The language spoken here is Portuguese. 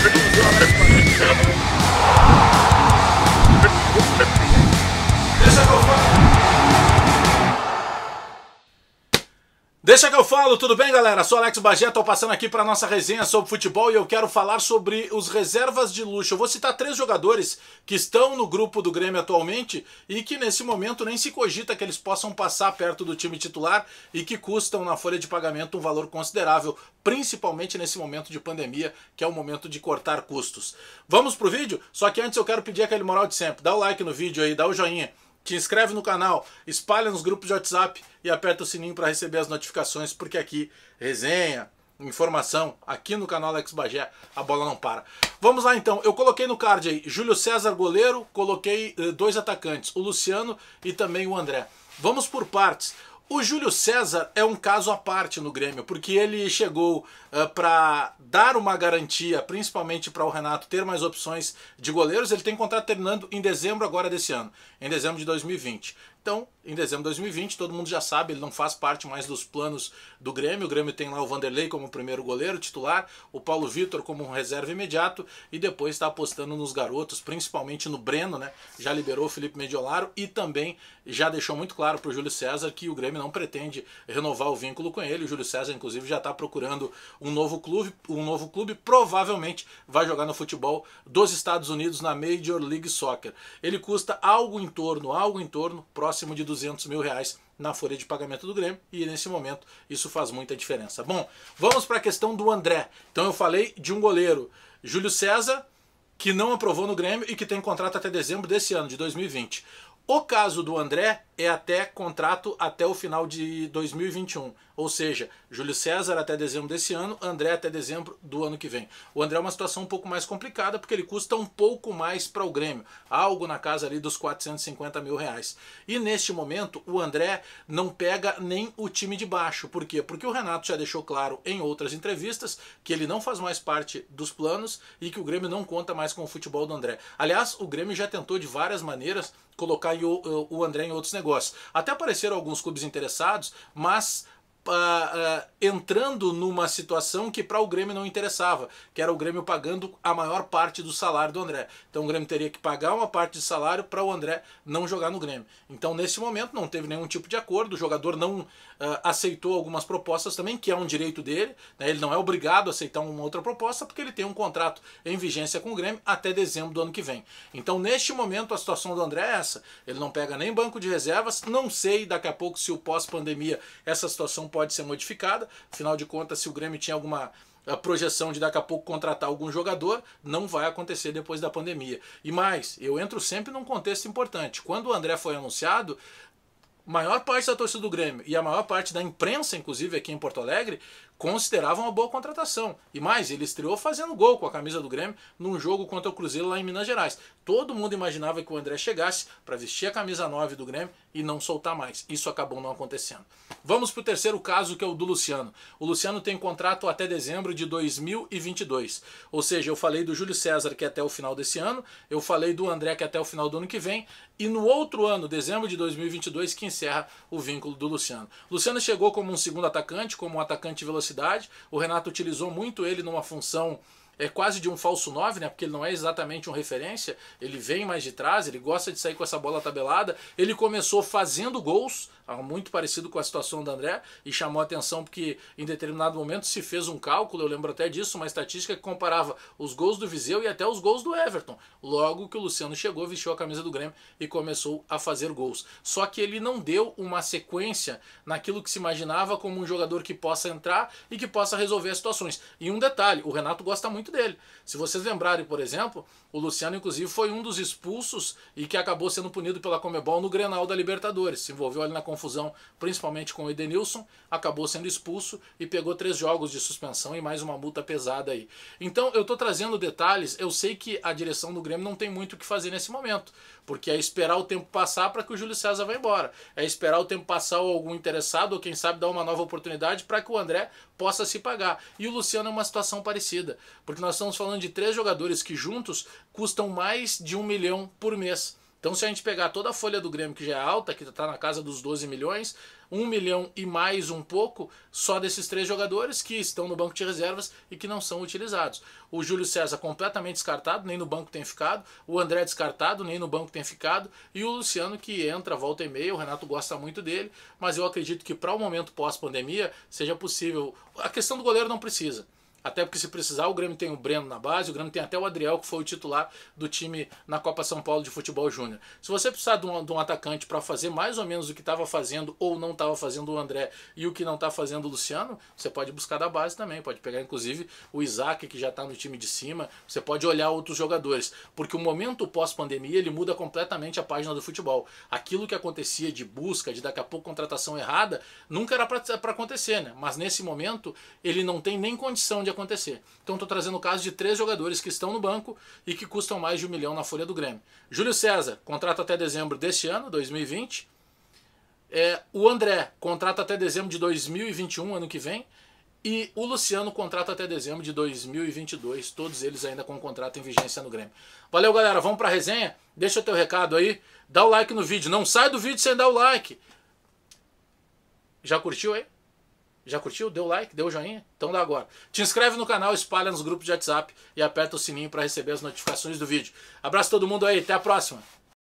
Thank you. Deixa que eu falo, tudo bem galera? Sou Alex Bagé, passando aqui para nossa resenha sobre futebol e eu quero falar sobre os reservas de luxo. Eu vou citar três jogadores que estão no grupo do Grêmio atualmente e que nesse momento nem se cogita que eles possam passar perto do time titular e que custam na folha de pagamento um valor considerável, principalmente nesse momento de pandemia, que é o momento de cortar custos. Vamos pro vídeo? Só que antes eu quero pedir aquele moral de sempre, dá o like no vídeo aí, dá o joinha te inscreve no canal, espalha nos grupos de WhatsApp e aperta o sininho para receber as notificações, porque aqui resenha, informação, aqui no canal Alex Bagé, a bola não para. Vamos lá então, eu coloquei no card aí Júlio César goleiro, coloquei eh, dois atacantes, o Luciano e também o André. Vamos por partes. O Júlio César é um caso à parte no Grêmio, porque ele chegou uh, eh, para dar uma garantia, principalmente para o Renato ter mais opções de goleiros. Ele tem contrato terminando em dezembro agora desse ano, em dezembro de 2020. Então, em dezembro de 2020, todo mundo já sabe, ele não faz parte mais dos planos do Grêmio. O Grêmio tem lá o Vanderlei como primeiro goleiro titular, o Paulo Vitor como um reserva imediato e depois está apostando nos garotos, principalmente no Breno, né? Já liberou o Felipe Mediolaro e também já deixou muito claro para o Júlio César que o Grêmio não pretende renovar o vínculo com ele. O Júlio César, inclusive, já está procurando um novo clube, um novo clube provavelmente vai jogar no futebol dos Estados Unidos na Major League Soccer. Ele custa algo em torno, algo em torno próximo próximo de 200 mil reais na folha de pagamento do Grêmio e nesse momento isso faz muita diferença. Bom, vamos para a questão do André. Então eu falei de um goleiro, Júlio César, que não aprovou no Grêmio e que tem contrato até dezembro desse ano, de 2020. O caso do André é até contrato até o final de 2021. Ou seja, Júlio César até dezembro desse ano, André até dezembro do ano que vem. O André é uma situação um pouco mais complicada porque ele custa um pouco mais para o Grêmio, algo na casa ali dos 450 mil reais. E neste momento o André não pega nem o time de baixo. Por quê? Porque o Renato já deixou claro em outras entrevistas que ele não faz mais parte dos planos e que o Grêmio não conta mais com o futebol do André. Aliás, o Grêmio já tentou de várias maneiras colocar o André em outros negócios negócio. Até apareceram alguns clubes interessados, mas uh, uh, entrando numa situação que para o Grêmio não interessava, que era o Grêmio pagando a maior parte do salário do André. Então o Grêmio teria que pagar uma parte de salário para o André não jogar no Grêmio. Então nesse momento não teve nenhum tipo de acordo, o jogador não uh, aceitou algumas propostas também, que é um direito dele, né? ele não é obrigado a aceitar uma outra proposta porque ele tem um contrato em vigência com o Grêmio até dezembro do ano que vem. Então neste momento a situação do André é essa, ele não pega nem banco de reservas, não sei daqui a pouco se o pós-pandemia essa situação pode pode ser modificada. Afinal de contas, se o Grêmio tinha alguma a ah, projeção de daqui a pouco contratar algum jogador não vai acontecer depois da pandemia. E mais, eu entro sempre num contexto importante. Quando o André foi anunciado, maior parte da torcida do Grêmio e a maior parte da imprensa, inclusive aqui em Porto Alegre, consideravam uma boa contratação. E mais, ele estreou fazendo gol com a camisa do Grêmio num jogo contra o Cruzeiro lá em Minas Gerais. Todo mundo imaginava que o André chegasse para vestir a camisa 9 do Grêmio e não soltar mais. Isso acabou não acontecendo. Vamos para o terceiro caso, que é o do Luciano. O Luciano tem contrato até dezembro de 2022. Ou seja, eu falei do Júlio César, que é até o final desse ano, eu falei do André, que é até o final do ano que vem, e no outro ano, dezembro de 2022, que encerra o vínculo do Luciano. Luciano chegou como um segundo atacante, como um atacante de velocidade. O Renato utilizou muito ele numa função é quase de um falso 9, né? Porque ele não é exatamente um referência, ele vem mais de trás, ele gosta de sair com essa bola tabelada. Ele começou fazendo gols, algo muito parecido com a situação do André, e chamou atenção porque em determinado momento se fez um cálculo, eu lembro até disso, uma estatística que comparava os gols do Viseu e até os gols do Everton. Logo que o Luciano chegou, vestiu a camisa do Grêmio e começou a fazer gols. Só que ele não deu uma sequência naquilo que se imaginava como um jogador que possa entrar e que possa resolver as situações. E um detalhe, o Renato gosta muito dele. Se vocês lembrarem, por exemplo, o Luciano inclusive foi um dos expulsos e que acabou sendo punido pela Comebol no Grenal da Libertadores. Se envolveu ali na confusão, principalmente com o Edenilson, acabou sendo expulso e pegou três jogos de suspensão e mais uma multa pesada aí. Então eu estou trazendo detalhes, eu sei que a direção do Grêmio não tem muito o que fazer nesse momento, porque é esperar o tempo passar para que o Júlio César vá embora, é esperar o tempo passar ou algum interessado, ou quem sabe dar uma nova oportunidade para que o André possa se pagar. E o Luciano é uma situação parecida, porque nós estamos falando de três jogadores que juntos custam mais de um milhão por mês. Então, se a gente pegar toda a folha do Grêmio, que já é alta, que está na casa dos 12 milhões, 1 milhão e mais um pouco só desses três jogadores que estão no banco de reservas e que não são utilizados. O Júlio César completamente descartado, nem no banco tem ficado. O André descartado, nem no banco tem ficado. E o Luciano que entra, volta e meia. O Renato gosta muito dele, mas eu acredito que para o momento pós-pandemia seja possível. A questão do goleiro não precisa. Até porque se precisar, o Grêmio tem o Breno na base, o Grêmio tem até o Adriel, que foi o titular do time na Copa São Paulo de Futebol Júnior. Se você precisar de um, de um atacante para fazer mais ou menos o que estava fazendo ou não estava fazendo o André e o que não está fazendo o Luciano, você pode buscar da base também. Pode pegar, inclusive, o Isaac, que já está no time de cima. Você pode olhar outros jogadores. Porque o momento pós-pandemia, ele muda completamente a página do futebol. Aquilo que acontecia de busca, de daqui a pouco contratação errada, nunca era para acontecer, né? Mas nesse momento, ele não tem nem condição de acontecer. Então estou trazendo o caso de três jogadores que estão no banco e que custam mais de um milhão na folha do Grêmio. Júlio César, contrato até dezembro deste ano, 2020. É, o André, contrato até dezembro de 2021, ano que vem. E o Luciano, contrato até dezembro de 2022. Todos eles ainda com contrato em vigência no Grêmio. Valeu, galera. Vamos para a resenha? Deixa o teu recado aí. Dá o like no vídeo. Não sai do vídeo sem dar o like. Já curtiu aí? Já curtiu? Deu like? Deu joinha? Então dá agora. Te inscreve no canal, espalha nos grupos de WhatsApp e aperta o sininho para receber as notificações do vídeo. Abraço todo mundo aí, até a próxima!